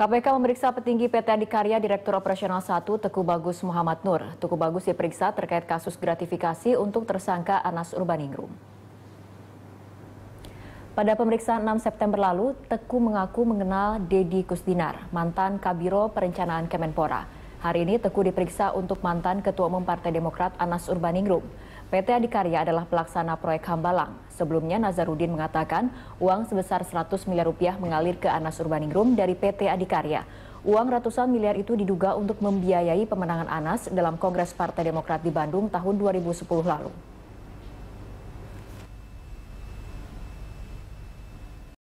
KPK memeriksa petinggi PT Adikarya Direktur Operasional 1 Teguh Bagus Muhammad Nur. Teguh Bagus diperiksa terkait kasus gratifikasi untuk tersangka Anas Urbaningrum. Pada pemeriksaan 6 September lalu, Teguh mengaku mengenal Dedi Kusdinar, mantan Kabiro Perencanaan Kemenpora. Hari ini Teguh diperiksa untuk mantan Ketua Umum Partai Demokrat Anas Urbaningrum. PT Adikarya adalah pelaksana proyek Hambalang. Sebelumnya Nazarudin mengatakan uang sebesar 100 miliar rupiah mengalir ke Anas Urbaningrum dari PT Adikarya. Uang ratusan miliar itu diduga untuk membiayai pemenangan Anas dalam Kongres Partai Demokrat di Bandung tahun 2010 lalu.